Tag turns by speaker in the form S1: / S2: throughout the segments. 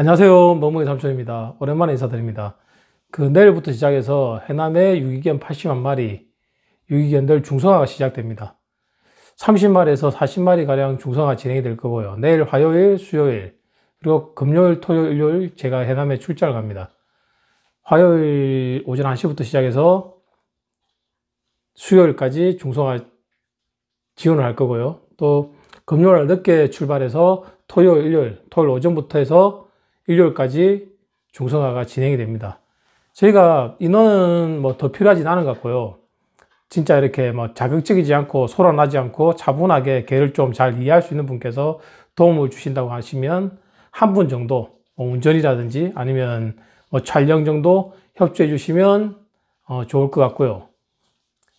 S1: 안녕하세요. 머무의 삼촌입니다. 오랜만에 인사드립니다. 그 내일부터 시작해서 해남의 유기견 80만 마리, 유기견들 중성화가 시작됩니다. 30마리에서 40마리가량 중성화 진행이 될 거고요. 내일 화요일, 수요일, 그리고 금요일, 토요일, 일요일 제가 해남에 출장을 갑니다. 화요일 오전 1시부터 시작해서 수요일까지 중성화 지원을 할 거고요. 또 금요일 늦게 출발해서 토요일, 일요일, 토요일 오전부터 해서 일요일까지 중성화가 진행이 됩니다. 저희가 인원은 뭐 더 필요하진 않은 것 같고요. 진짜 이렇게 뭐 자극적이지 않고 소란하지 않고 차분하게 개를 좀 잘 이해할 수 있는 분께서 도움을 주신다고 하시면 한 분 정도 뭐 운전이라든지 아니면 뭐 촬영 정도 협조해 주시면 어 좋을 것 같고요.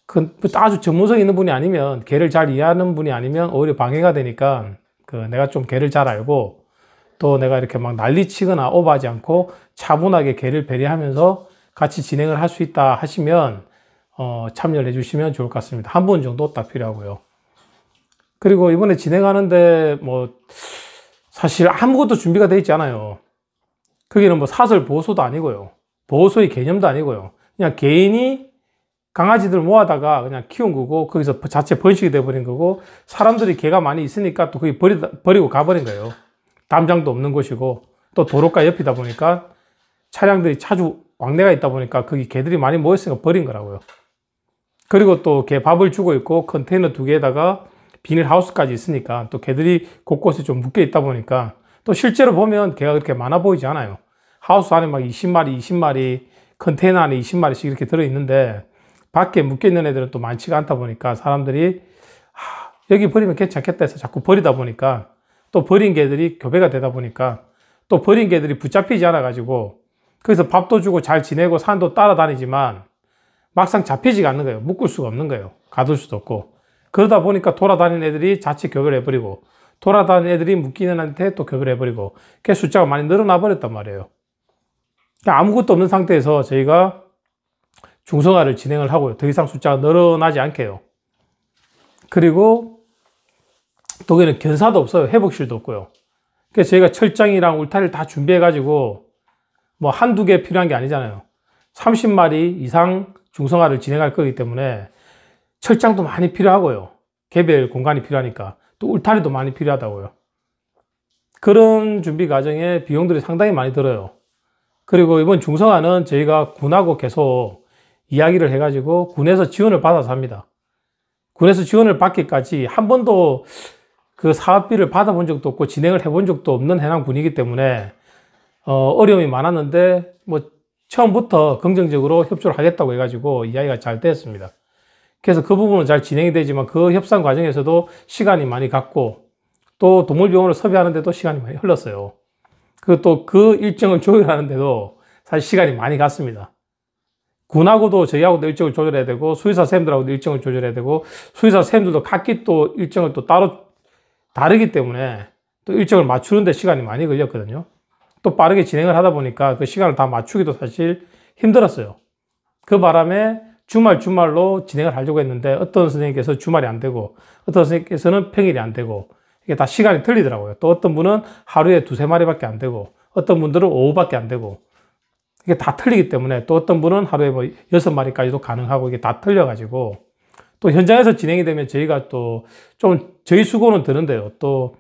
S1: 그 아주 전문성 있는 분이 아니면 개를 잘 이해하는 분이 아니면 오히려 방해가 되니까 그 내가 좀 개를 잘 알고 또 내가 이렇게 막 난리치거나 오버하지 않고 차분하게 개를 배려하면서 같이 진행을 할 수 있다 하시면 어, 참여를 해주시면 좋을 것 같습니다. 한분 정도 딱 필요하고요. 그리고 이번에 진행하는데 뭐 사실 아무것도 준비가 되어 있지 않아요. 거기는 뭐 사설 보호소도 아니고요. 보호소의 개념도 아니고요. 그냥 개인이 강아지들 모아다가 그냥 키운 거고 거기서 자체 번식이 돼버린 거고 사람들이 개가 많이 있으니까 또 거기 버리 버리고 가버린 거예요. 담장도 없는 곳이고 또 도로가 옆이다 보니까 차량들이 자주 왕래가 있다 보니까 거기 개들이 많이 모였으니까 버린 거라고요. 그리고 또 개 밥을 주고 있고 컨테이너 두 개에다가 비닐하우스까지 있으니까 또 개들이 곳곳에 좀 묶여 있다 보니까 또 실제로 보면 개가 그렇게 많아 보이지 않아요. 하우스 안에 막 20마리, 20마리, 컨테이너 안에 20마리씩 이렇게 들어있는데 밖에 묶여있는 애들은 또 많지가 않다 보니까 사람들이 하, 여기 버리면 괜찮겠다 해서 자꾸 버리다 보니까 또 버린 개들이 교배가 되다 보니까 또 버린 개들이 붙잡히지 않아 가지고 거기서 밥도 주고 잘 지내고 산도 따라다니지만 막상 잡히지가 않는 거예요. 묶을 수가 없는 거예요. 가둘 수도 없고. 그러다 보니까 돌아다니는 애들이 자칫 교배를 해버리고 돌아다니는 애들이 묶이는 한테 또 교배를 해버리고 그 숫자가 많이 늘어나 버렸단 말이에요. 그러니까 아무것도 없는 상태에서 저희가 중성화를 진행을 하고요. 더 이상 숫자가 늘어나지 않게요. 그리고 독일은 견사도 없어요. 회복실도 없고요. 그래서 그러니까 저희가 철장이랑 울타리를 다 준비해가지고 뭐 한두 개 필요한 게 아니잖아요. 30마리 이상 중성화를 진행할 거기 때문에 철장도 많이 필요하고요. 개별 공간이 필요하니까 또 울타리도 많이 필요하다고요. 그런 준비 과정에 비용들이 상당히 많이 들어요. 그리고 이번 중성화는 저희가 군하고 계속 이야기를 해가지고 군에서 지원을 받아서 합니다. 군에서 지원을 받기까지 한 번도 그 사업비를 받아본 적도 없고 진행을 해본 적도 없는 해남군이기 때문에 어, 어려움이 많았는데 뭐 처음부터 긍정적으로 협조를 하겠다고 해가지고 이야기가 잘 됐습니다. 그래서 그 부분은 잘 진행이 되지만 그 협상 과정에서도 시간이 많이 갔고 또 동물병원을 섭외하는데도 시간이 많이 흘렀어요. 그또그 그 일정을 조율하는데도 사실 시간이 많이 갔습니다. 군하고도 저희하고도 일정을 조절해야 되고 수의사 선생님들하고도 일정을 조절해야 되고 수의사 선생님들도 각기 또 일정을 또 따로 다르기 때문에 또 일정을 맞추는데 시간이 많이 걸렸거든요. 또 빠르게 진행을 하다 보니까 그 시간을 다 맞추기도 사실 힘들었어요. 그 바람에 주말 주말로 진행을 하려고 했는데 어떤 선생님께서 주말이 안 되고 어떤 선생님께서는 평일이 안 되고 이게 다 시간이 틀리더라고요. 또 어떤 분은 하루에 두세 마리밖에 안 되고 어떤 분들은 오후밖에 안 되고 이게 다 틀리기 때문에 또 어떤 분은 하루에 뭐 여섯 마리까지도 가능하고 이게 다 틀려가지고 또 현장에서 진행이 되면 저희가 또 좀 저희 수고는 드는데요. 또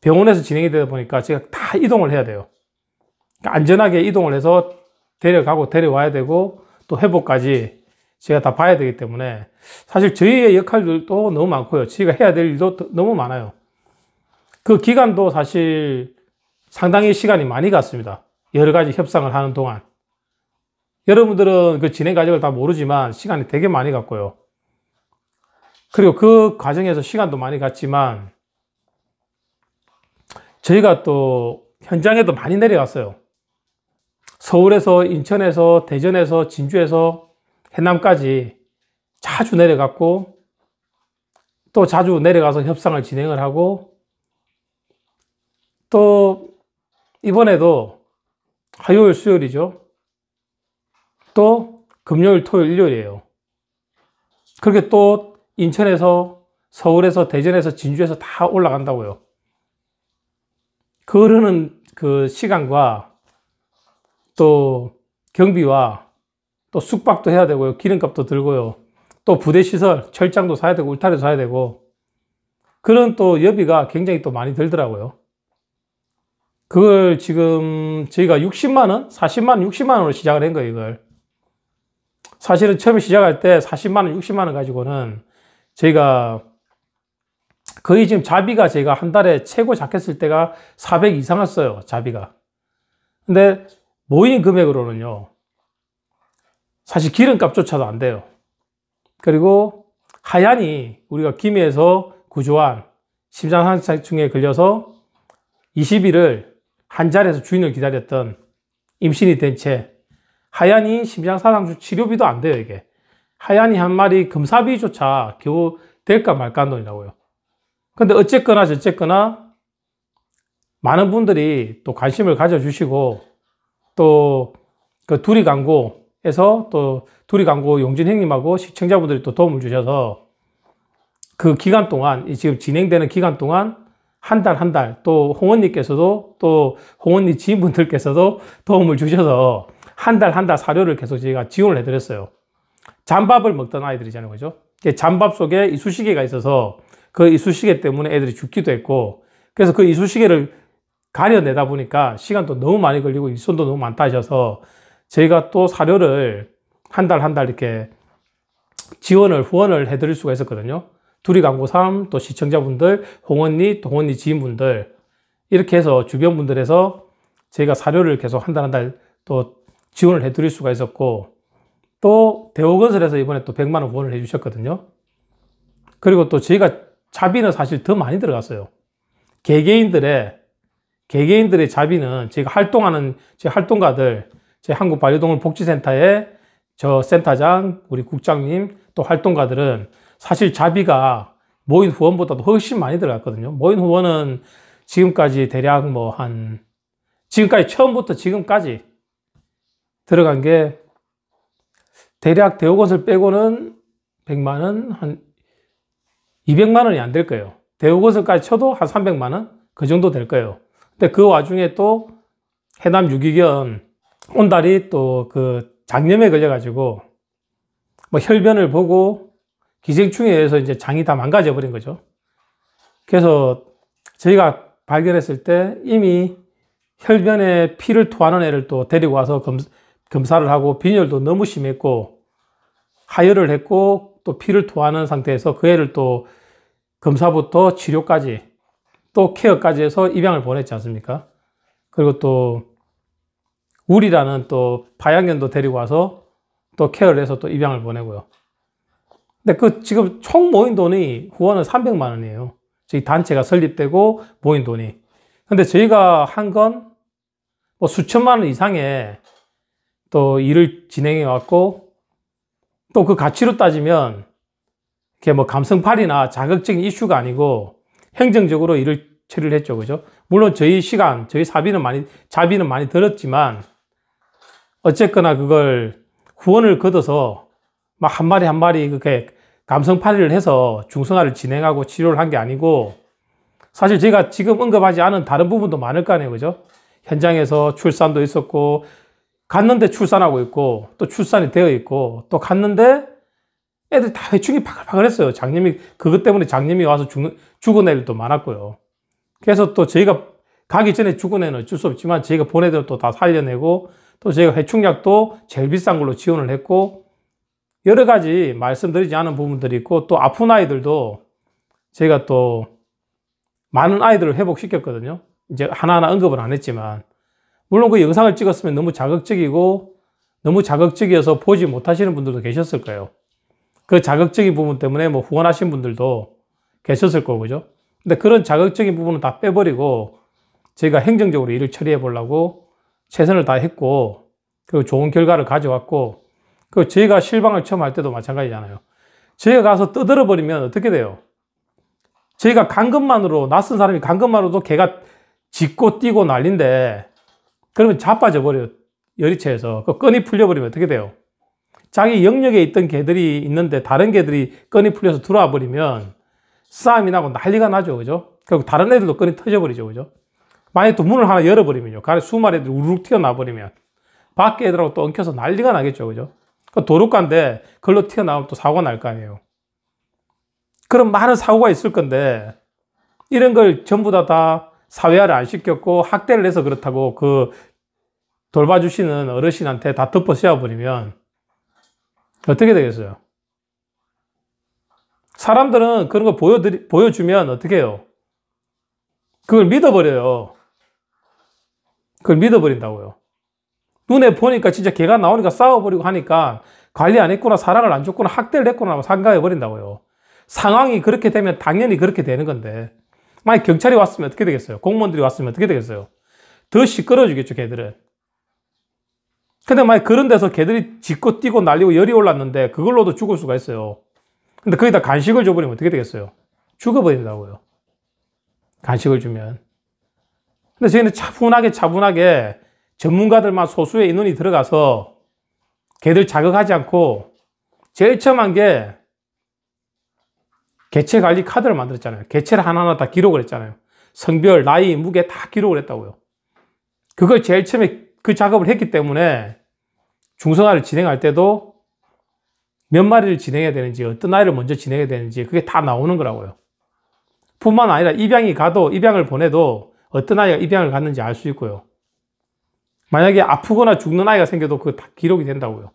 S1: 병원에서 진행이 되다 보니까 제가 다 이동을 해야 돼요. 그러니까 안전하게 이동을 해서 데려가고 데려와야 되고 또 회복까지 제가 다 봐야 되기 때문에 사실 저희의 역할들도 너무 많고요. 저희가 해야 될 일도 너무 많아요. 그 기간도 사실 상당히 시간이 많이 갔습니다. 여러 가지 협상을 하는 동안. 여러분들은 그 진행 과정을 다 모르지만 시간이 되게 많이 갔고요. 그리고 그 과정에서 시간도 많이 갔지만 저희가 또 현장에도 많이 내려갔어요. 서울에서 인천에서 대전에서 진주에서 해남까지 자주 내려갔고 또 자주 내려가서 협상을 진행을 하고 또 이번에도 화요일 수요일이죠. 또 금요일 토요일 일요일이에요. 그렇게 또 인천에서 서울에서 대전에서 진주에서 다 올라간다고요. 그러는 그 시간과 또 경비와 또 숙박도 해야 되고요. 기름값도 들고요. 또 부대 시설, 철장도 사야 되고 울타리도 사야 되고 그런 또 여비가 굉장히 또 많이 들더라고요. 그걸 지금 저희가 60만원, 40만원, 60만원으로 시작을 한 거예요, 이걸. 사실은 처음에 시작할 때 40만원, 60만원 가지고는 저희가 거의 지금 자비가 제가 한 달에 최고 잡혔을 때가 400이상왔어요 자비가. 근데 모인 금액으로는요. 사실 기름값조차도 안 돼요. 그리고 하얀이 우리가 김해에서 구조한 심장상증에 걸려서 20일을 한 자리에서 주인을 기다렸던 임신이 된 채 하얀이 심장사상충 치료비도 안 돼요 이게 하얀이 한 마리 금사비조차 겨우 될까 말까 한이라고요 근데 어쨌거나 저쨌거나 많은 분들이 또 관심을 가져주시고 또 그 둘이 광고에서 또 둘이 그 광고 용진 형님하고 시청자분들이 또 도움을 주셔서 그 기간 동안 지금 진행되는 기간 동안 한 달 한 달 또 홍원님께서도 또 홍원님 지인분들께서도 도움을 주셔서 한 달 한 달 사료를 계속 저가 지원을 해드렸어요. 잠밥을 먹던 아이들이잖아요. 그죠? 잠밥 속에 이쑤시개가 있어서 그 이쑤시개 때문에 애들이 죽기도 했고 그래서 그 이쑤시개를 가려내다 보니까 시간도 너무 많이 걸리고 일손도 너무 많다 하셔서 저희가 또 사료를 한 달 한달 한 달 이렇게 지원을 후원을 해드릴 수가 있었거든요. 둘이 광고삼 또 시청자분들 홍언니 동언니 지인분들 이렇게 해서 주변 분들에서 저희가 사료를 계속 한 달 한 달 또 지원을 해드릴 수가 있었고 또 대호건설에서 이번에 또 100만 원 후원을 해주셨거든요. 그리고 또 저희가 자비는 사실 더 많이 들어갔어요. 개개인들의 개개인들의 자비는 제가 활동하는 제 활동가들, 제 한국 반려동물 복지센터에저 센터장, 우리 국장님 또 활동가들은 사실 자비가 모인 후원보다도 훨씬 많이 들어갔거든요. 모인 후원은 지금까지 대략 뭐 한 지금까지 처음부터 지금까지 들어간 게 대략 대우것을 빼고는 100만원, 한 200만원이 안 될 거예요. 대우것을까지 쳐도 한 300만원? 그 정도 될 거예요. 근데 그 와중에 또 해남 유기견 온달이 또 그 장염에 걸려가지고 뭐 혈변을 보고 기생충에 의해서 이제 장이 다 망가져 버린 거죠. 그래서 저희가 발견했을 때 이미 혈변에 피를 토하는 애를 또 데리고 와서 검, 사 검사를 하고 빈혈도 너무 심했고 하혈을 했고 또 피를 토하는 상태에서 그 애를 또 검사부터 치료까지 또 케어까지 해서 입양을 보냈지 않습니까? 그리고 또 우리라는 또 파양견도 데리고 와서 또 케어를 해서 또 입양을 보내고요. 근데 그 지금 총 모인 돈이 후원은 300만 원이에요. 저희 단체가 설립되고 모인 돈이. 근데 저희가 한 건 뭐 수천만 원 이상의 또 일을 진행해 왔고 또 그 가치로 따지면 이게뭐 감성팔이나 자극적인 이슈가 아니고 행정적으로 일을 처리를 했죠. 그죠? 물론 저희 시간, 저희 사비는 많이, 자비는 많이 들었지만 어쨌거나 그걸 후원을 거둬서 막 한 마리 한 마리 그렇게 감성팔이를 해서 중성화를 진행하고 치료를 한 게 아니고 사실 제가 지금 언급하지 않은 다른 부분도 많을 거 아니에요. 그죠? 현장에서 출산도 있었고 갔는데 출산하고 있고 또 출산이 되어 있고 또 갔는데 애들 다 회충이 바글바글했어요. 장님이 그것 때문에 장님이 와서 죽은 애들도 많았고요. 그래서 또 저희가 가기 전에 죽은 애는 어쩔 수 없지만 저희가 보내들은 또다 살려내고 또 저희가 회충약도 제일 비싼 걸로 지원을 했고 여러 가지 말씀드리지 않은 부분들이 있고 또 아픈 아이들도 제가또 많은 아이들을 회복시켰거든요. 이제 하나하나 언급을 안 했지만 물론 그 영상을 찍었으면 너무 자극적이고 너무 자극적이어서 보지 못하시는 분들도 계셨을 거예요. 그 자극적인 부분 때문에 뭐 후원하신 분들도 계셨을 거고, 그죠? 근데 그런 자극적인 부분은 다 빼버리고 저희가 행정적으로 일을 처리해 보려고 최선을 다했고, 그리고 좋은 결과를 가져왔고, 그리고 저희가 실방을 처음 할 때도 마찬가지잖아요. 저희가 가서 떠들어 버리면 어떻게 돼요? 저희가 간 것만으로, 낯선 사람이 간 것만으로도 개가 짖고 뛰고 난린데, 그러면 자빠져 버려요. 열이채에서그 끈이 풀려버리면 어떻게 돼요? 자기 영역에 있던 개들이 있는데 다른 개들이 끈이 풀려서 들어와 버리면 싸움이 나고 난리가 나죠. 그죠? 그리고 다른 애들도 끈이 터져버리죠. 그죠? 만약에 또 문을 하나 열어버리면요. 가래 그 수마리 들이 우르륵 튀어나와버리면 밖에 애들하고 또 엉켜서 난리가 나겠죠. 그죠? 그 도로가인데 걸로 튀어나오면 또 사고가 날 거 아니에요. 그럼 많은 사고가 있을 건데 이런 걸 전부 다다 사회화를 안 시켰고 학대를 해서 그렇다고 그 돌봐주시는 어르신한테 다 덮어 씌워버리면 어떻게 되겠어요? 사람들은 그런 거 보여드리, 보여주면 어떻게 해요? 그걸 믿어버려요. 그걸 믿어버린다고요. 눈에 보니까 진짜 개가 나오니까 싸워버리고 하니까 관리 안 했구나, 사랑을 안 줬구나, 학대를 했구나 하고 상가해버린다고요. 상황이 그렇게 되면 당연히 그렇게 되는 건데. 만약 경찰이 왔으면 어떻게 되겠어요? 공무원들이 왔으면 어떻게 되겠어요? 더 시끄러워지겠죠, 걔들은. 근데 만약 그런 데서 개들이 짖고 뛰고 날리고 열이 올랐는데 그걸로도 죽을 수가 있어요. 근데 거기다 간식을 줘버리면 어떻게 되겠어요? 죽어버린다고요. 간식을 주면. 근데 저희는 차분하게 차분하게 전문가들만 소수의 인원이 들어가서 개들 자극하지 않고 제일 처음 한게 개체 관리 카드를 만들었잖아요. 개체를 하나하나 다 기록을 했잖아요. 성별, 나이, 무게 다 기록을 했다고요. 그걸 제일 처음에 그 작업을 했기 때문에 중성화를 진행할 때도 몇 마리를 진행해야 되는지, 어떤 아이를 먼저 진행해야 되는지 그게 다 나오는 거라고요. 뿐만 아니라 입양이 가도 입양을 보내도 어떤 아이가 입양을 갔는지 알 수 있고요. 만약에 아프거나 죽는 아이가 생겨도 그거 다 기록이 된다고요.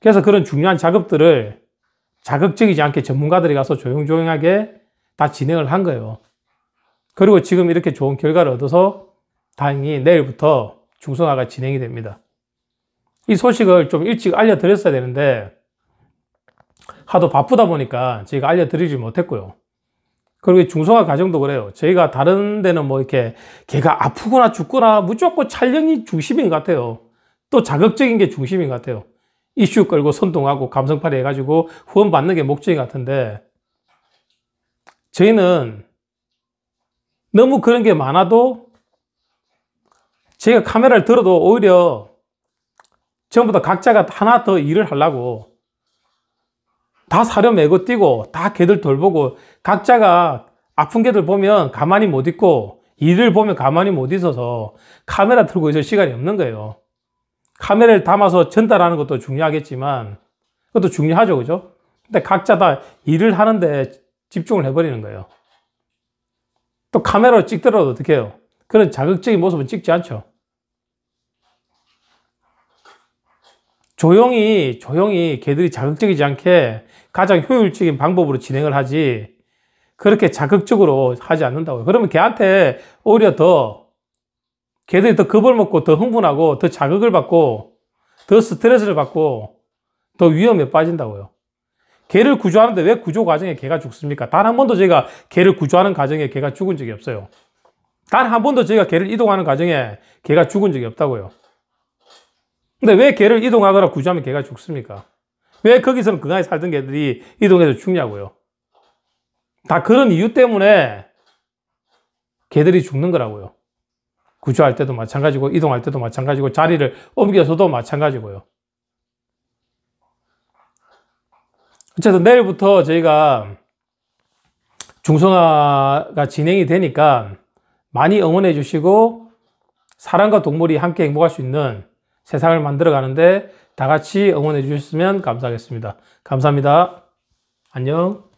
S1: 그래서 그런 중요한 작업들을 자극적이지 않게 전문가들이 가서 조용조용하게 다 진행을 한 거예요. 그리고 지금 이렇게 좋은 결과를 얻어서 다행히 내일부터 중성화가 진행이 됩니다. 이 소식을 좀 일찍 알려드렸어야 되는데 하도 바쁘다 보니까 저희가 알려드리지 못했고요. 그리고 중성화 과정도 그래요. 저희가 다른 데는 뭐 이렇게 걔가 아프거나 죽거나 무조건 촬영이 중심인 것 같아요. 또 자극적인 게 중심인 것 같아요. 이슈 끌고 선동하고 감성팔이 해가지고 후원 받는 게 목적인 같은데 저희는 너무 그런 게 많아도 제가 카메라를 들어도 오히려 전부다 각자가 하나 더 일을 하려고 다사료 메고 뛰고 다 개들 돌보고 각자가 아픈 개들 보면 가만히 못 있고 일을 보면 가만히 못 있어서 카메라 들고 있을 시간이 없는 거예요. 카메라를 담아서 전달하는 것도 중요하겠지만 그것도 중요하죠. 그죠? 근데 각자 다 일을 하는데 집중을 해버리는 거예요. 또 카메라로 찍더라도 어떻게 해요? 그런 자극적인 모습은 찍지 않죠. 조용히 조용히 개들이 자극적이지 않게 가장 효율적인 방법으로 진행을 하지 그렇게 자극적으로 하지 않는다고요. 그러면 개한테 오히려 더 걔들이 더 겁을 먹고 더 흥분하고 더 자극을 받고 더 스트레스를 받고 더 위험에 빠진다고요. 개를 구조하는데 왜 구조 과정에 개가 죽습니까? 단 한 번도 저희가 개를 구조하는 과정에 개가 죽은 적이 없어요. 단 한 번도 저희가 개를 이동하는 과정에 개가 죽은 적이 없다고요. 근데 왜 개를 이동하거나 구조하면 개가 죽습니까? 왜 거기서는 그간에 살던 개들이 이동해서 죽냐고요. 다 그런 이유 때문에 개들이 죽는 거라고요. 구조할 때도 마찬가지고 이동할 때도 마찬가지고 자리를 옮겨서도 마찬가지고요. 어쨌든 내일부터 저희가 중성화가 진행이 되니까 많이 응원해 주시고 사람과 동물이 함께 행복할 수 있는 세상을 만들어 가는데 다 같이 응원해 주셨으면 감사하겠습니다. 감사합니다. 안녕.